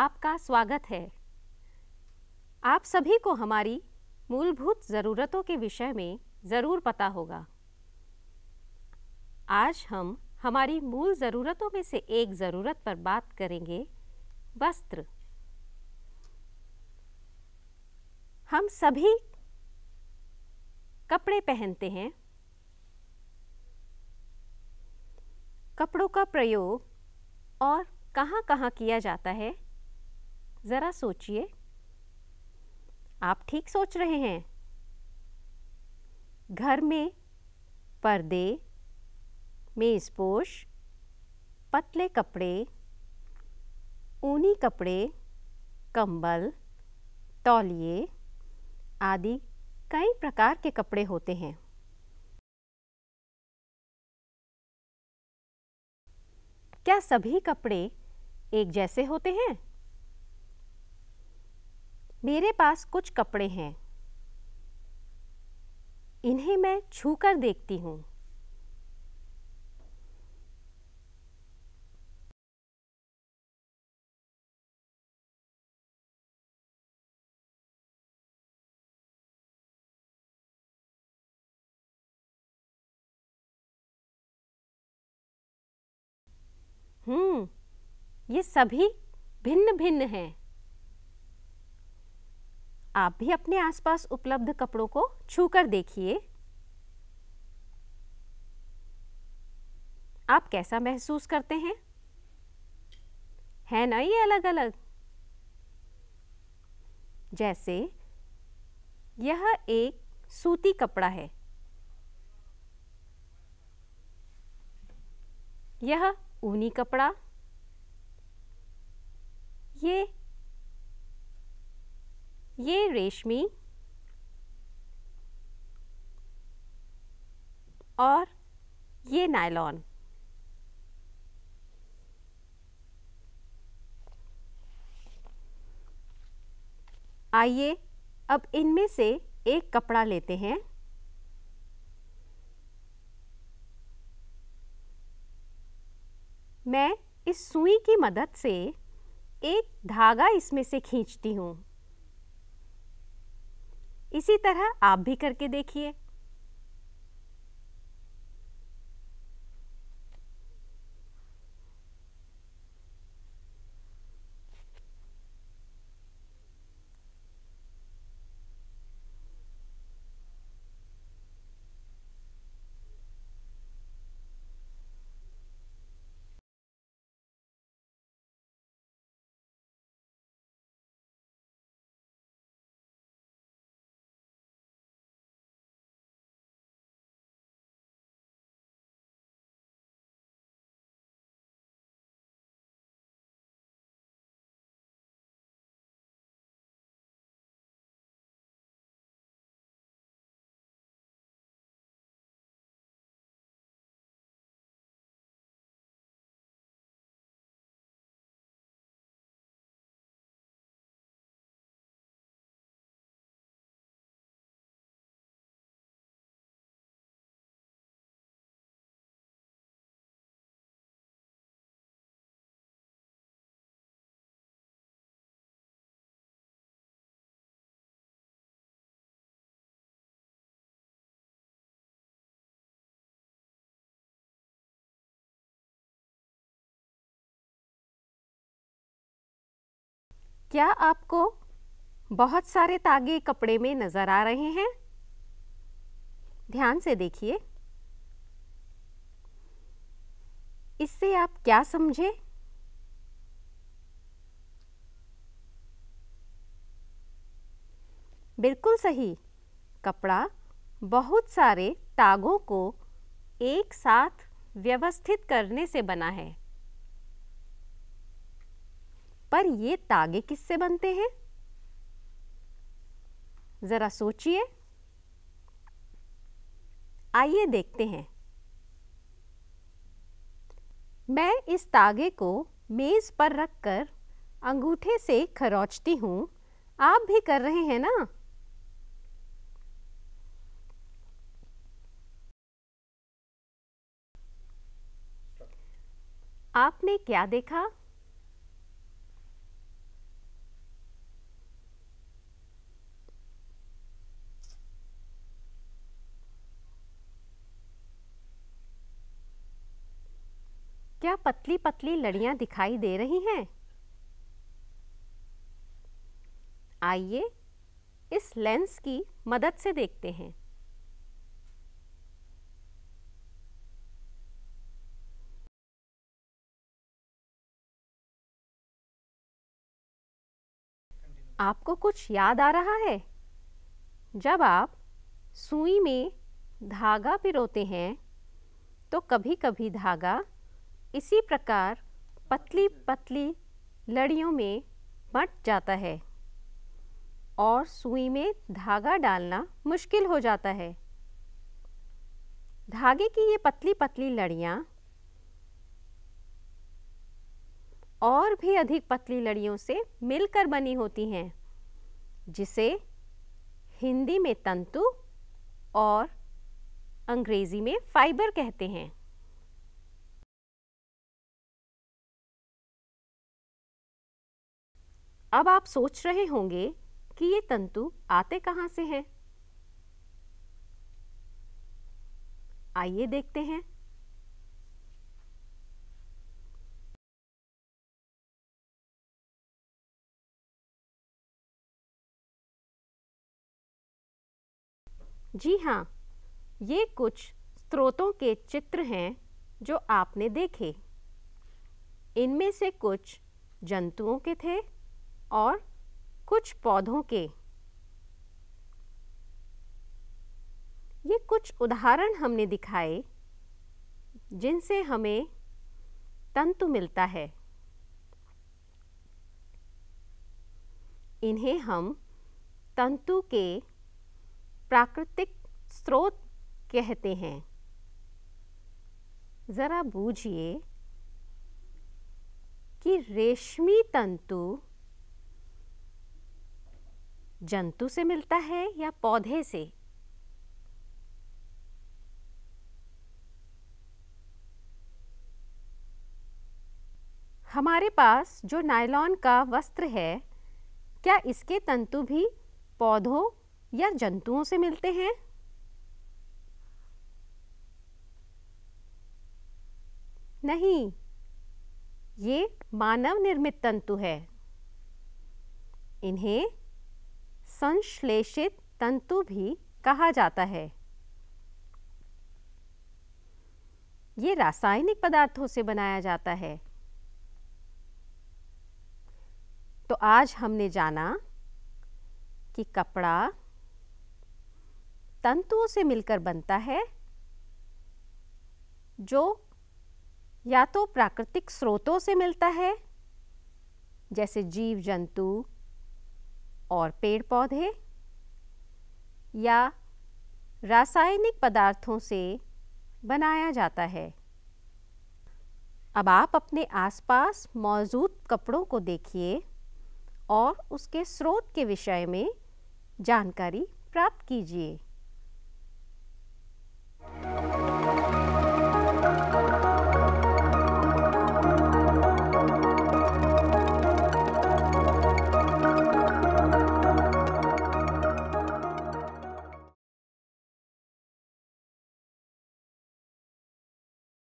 आपका स्वागत है आप सभी को हमारी मूलभूत ज़रूरतों के विषय में ज़रूर पता होगा आज हम हमारी मूल ज़रूरतों में से एक ज़रूरत पर बात करेंगे वस्त्र हम सभी कपड़े पहनते हैं कपड़ों का प्रयोग और कहाँ कहाँ किया जाता है ज़रा सोचिए आप ठीक सोच रहे हैं घर में पर्दे मेज़पोश पतले कपड़े ऊनी कपड़े कंबल तौलिए आदि कई प्रकार के कपड़े होते हैं क्या सभी कपड़े एक जैसे होते हैं मेरे पास कुछ कपड़े हैं इन्हें मैं छू कर देखती हूँ हम्म ये सभी भिन्न भिन्न हैं आप भी अपने आसपास उपलब्ध कपड़ों को छूकर देखिए आप कैसा महसूस करते हैं है ना ये अलग अलग जैसे यह एक सूती कपड़ा है यह ऊनी कपड़ा ये ये रेशमी और ये नायलॉन आइए अब इनमें से एक कपड़ा लेते हैं मैं इस सुई की मदद से एक धागा इसमें से खींचती हूँ इसी तरह आप भी करके देखिए क्या आपको बहुत सारे तागे कपड़े में नज़र आ रहे हैं ध्यान से देखिए इससे आप क्या समझे बिल्कुल सही कपड़ा बहुत सारे तागों को एक साथ व्यवस्थित करने से बना है पर ये तागे किससे बनते हैं ज़रा सोचिए आइए देखते हैं मैं इस तागे को मेज़ पर रखकर अंगूठे से खरोचती हूँ आप भी कर रहे हैं ना आपने क्या देखा पतली पतली लड़ियां दिखाई दे रही हैं आइए इस लेंस की मदद से देखते हैं आपको कुछ याद आ रहा है जब आप सुई में धागा पिरोते हैं तो कभी कभी धागा इसी प्रकार पतली पतली लड़ियों में बट जाता है और सुई में धागा डालना मुश्किल हो जाता है धागे की ये पतली पतली लड़ियाँ और भी अधिक पतली लड़ियों से मिलकर बनी होती हैं जिसे हिंदी में तंतु और अंग्रेज़ी में फाइबर कहते हैं अब आप सोच रहे होंगे कि ये तंतु आते कहां से हैं आइए देखते हैं जी हाँ ये कुछ स्रोतों के चित्र हैं जो आपने देखे इनमें से कुछ जंतुओं के थे और कुछ पौधों के ये कुछ उदाहरण हमने दिखाए जिनसे हमें तंतु मिलता है इन्हें हम तंतु के प्राकृतिक स्रोत कहते हैं ज़रा बूझिए कि रेशमी तंतु जंतु से मिलता है या पौधे से हमारे पास जो नायलॉन का वस्त्र है क्या इसके तंतु भी पौधों या जंतुओं से मिलते हैं नहीं ये मानव निर्मित तंतु है इन्हें संश्लेषित तंतु भी कहा जाता है ये रासायनिक पदार्थों से बनाया जाता है तो आज हमने जाना कि कपड़ा तंतुओं से मिलकर बनता है जो या तो प्राकृतिक स्रोतों से मिलता है जैसे जीव जंतु और पेड़ पौधे या रासायनिक पदार्थों से बनाया जाता है अब आप अपने आसपास मौजूद कपड़ों को देखिए और उसके स्रोत के विषय में जानकारी प्राप्त कीजिए